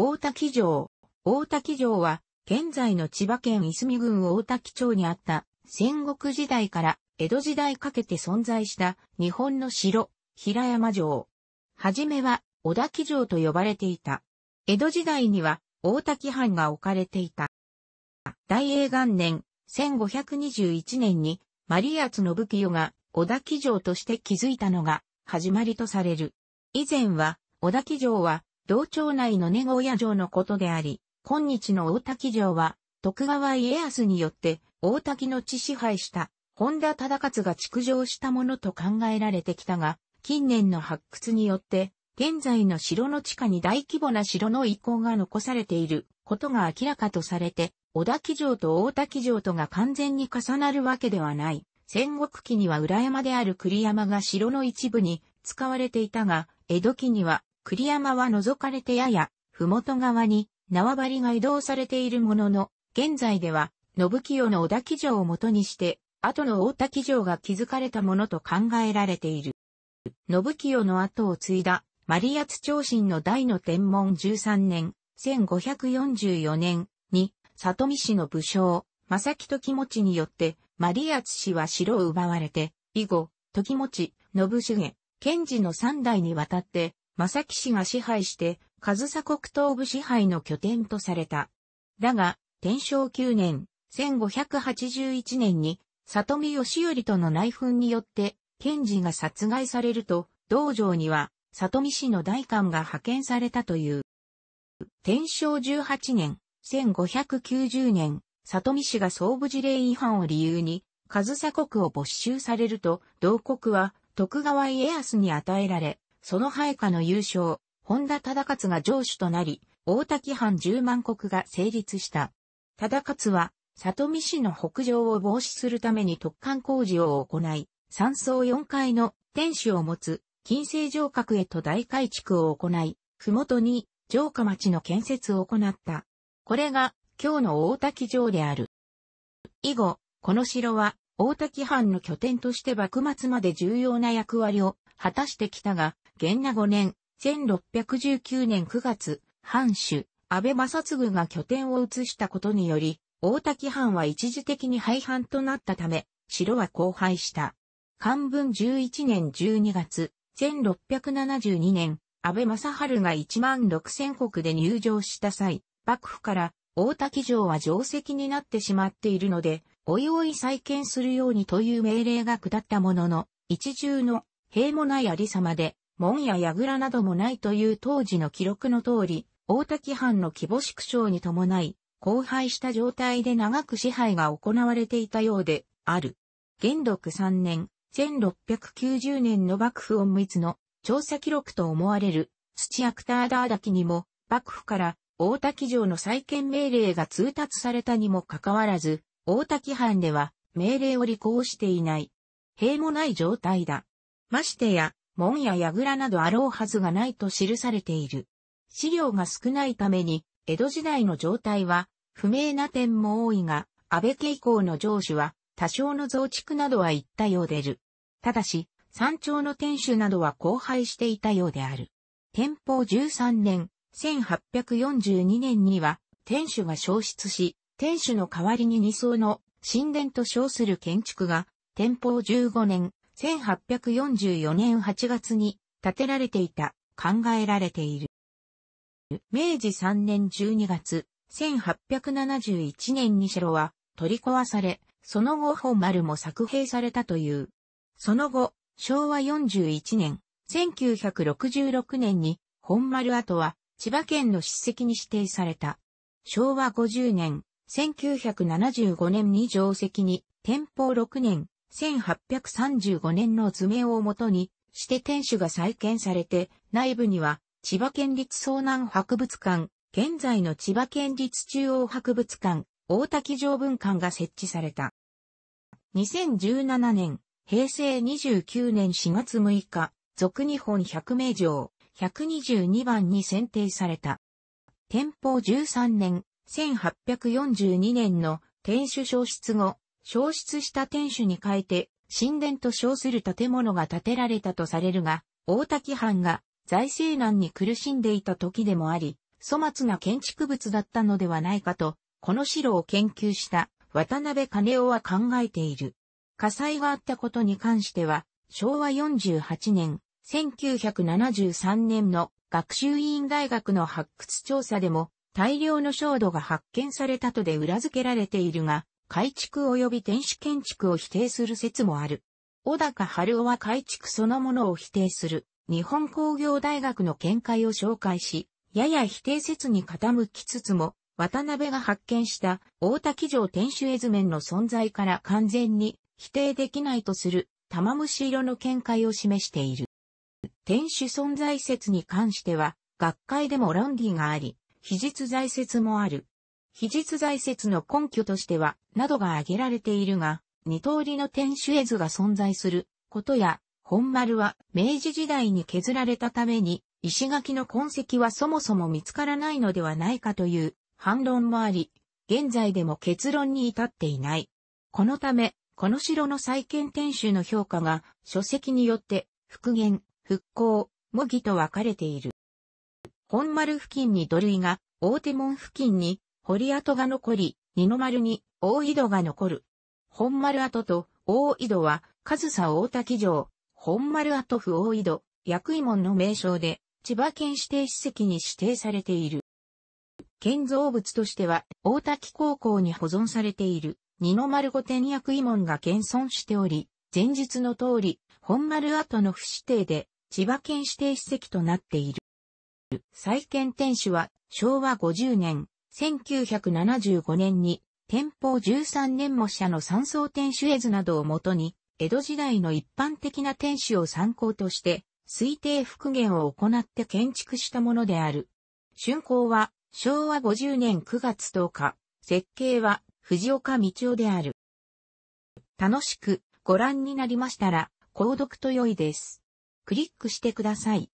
大滝城。大滝城は、現在の千葉県いすみ郡大滝町にあった、戦国時代から江戸時代かけて存在した日本の城、平山城。はじめは、小滝城と呼ばれていた。江戸時代には、大滝藩が置かれていた。大英元年、1521年に、マリアツ・の武器よが小滝城として築いたのが、始まりとされる。以前は、小滝城は、同町内の根小屋城のことであり、今日の大滝城は、徳川家康によって大滝の地支配した本田忠勝が築城したものと考えられてきたが、近年の発掘によって、現在の城の地下に大規模な城の遺構が残されていることが明らかとされて、小滝城と大滝城とが完全に重なるわけではない。戦国期には裏山である栗山が城の一部に使われていたが、江戸期には栗山は覗かれてやや、麓側に縄張りが移動されているものの、現在では、信清の小田木城をもとにして、後の大滝城が築かれたものと考えられている。信清の後を継いだ、マリアツ長身の大の天文13年、1544年に、里見氏の武将、正木時持によって、マリアツ氏は城を奪われて、以後、時持、信重、賢治の三代にわたって、正木氏が支配して、上佐国東部支配の拠点とされた。だが、天正9年、1581年に、里見義頼との内紛によって、賢治が殺害されると、道場には、里見氏の代官が派遣されたという。天正18年、1590年、里見氏が総武事例違反を理由に、上佐国を没収されると、同国は徳川家康に与えられ、その配下の優勝、本田忠勝が上主となり、大滝藩10万国が成立した。忠勝は、里見市の北上を防止するために突貫工事を行い、山荘4階の天守を持つ金星城郭へと大改築を行い、ふもとに城下町の建設を行った。これが今日の大滝城である。以後、この城は大滝藩の拠点として幕末まで重要な役割を果たしてきたが、元那5年、1619年9月、藩主、安倍正嗣が拠点を移したことにより、大滝藩は一時的に廃藩となったため、城は荒廃した。漢文11年12月、1672年、安倍正春が1万6千国で入城した際、幕府から大滝城は城跡になってしまっているので、おいおい再建するようにという命令が下ったものの、一重の、平もないありさまで、門や櫓などもないという当時の記録の通り、大滝藩の規模縮小に伴い、荒廃した状態で長く支配が行われていたようで、ある。元禄3年、1690年の幕府隠密の調査記録と思われる土アクターダー滝にも、幕府から大滝城の再建命令が通達されたにもかかわらず、大滝藩では命令を履行していない。塀もない状態だ。ましてや、門や櫓などあろうはずがないと記されている。資料が少ないために、江戸時代の状態は不明な点も多いが、安倍家以降の城主は多少の増築などは言ったようでる。ただし、山頂の天守などは荒廃していたようである。天保13年、1842年には、天守が消失し、天守の代わりに二層の神殿と称する建築が、天保15年、1844年8月に建てられていた、考えられている。明治3年12月、1871年に城は取り壊され、その後本丸も作兵されたという。その後、昭和41年、1966年に本丸跡は千葉県の史跡に指定された。昭和50年、1975年に定石に、天保6年、1835年の図面をもとにして天守が再建されて、内部には千葉県立遭難博物館、現在の千葉県立中央博物館、大滝城文館が設置された。2017年、平成29年4月6日、俗日本百名城、122番に選定された。天保13年、1842年の天守消失後、消失した天守に変えて、神殿と称する建物が建てられたとされるが、大滝藩が財政難に苦しんでいた時でもあり、粗末な建築物だったのではないかと、この城を研究した渡辺金夫は考えている。火災があったことに関しては、昭和48年、1973年の学習院大学の発掘調査でも大量の焦土が発見されたとで裏付けられているが、改築及び天守建築を否定する説もある。小高春夫は改築そのものを否定する日本工業大学の見解を紹介し、やや否定説に傾きつつも、渡辺が発見した大滝城天守絵図面の存在から完全に否定できないとする玉虫色の見解を示している。天守存在説に関しては、学会でも論議があり、非実在説もある。記実在説の根拠としては、などが挙げられているが、二通りの天守絵図が存在することや、本丸は明治時代に削られたために、石垣の痕跡はそもそも見つからないのではないかという反論もあり、現在でも結論に至っていない。このため、この城の再建天守の評価が書籍によって復元、復興、模擬と分かれている。本丸付近に土塁が、大手門付近に堀跡が残り、二の丸に大井戸が残る。本丸跡と大井戸は、上総大滝城、本丸跡府大井戸、薬井門の名称で、千葉県指定史跡に指定されている。建造物としては、大滝高校に保存されている、二の丸御殿薬井門が現存しており、前述の通り、本丸跡の不指定で、千葉県指定史跡となっている。再建天守は、昭和50年、1975年に、天保13年模写の三層天守絵図などをもとに、江戸時代の一般的な天守を参考として、推定復元を行って建築したものである。竣工は昭和50年9月10日、設計は藤岡道夫である。楽しくご覧になりましたら、購読と良いです。クリックしてください。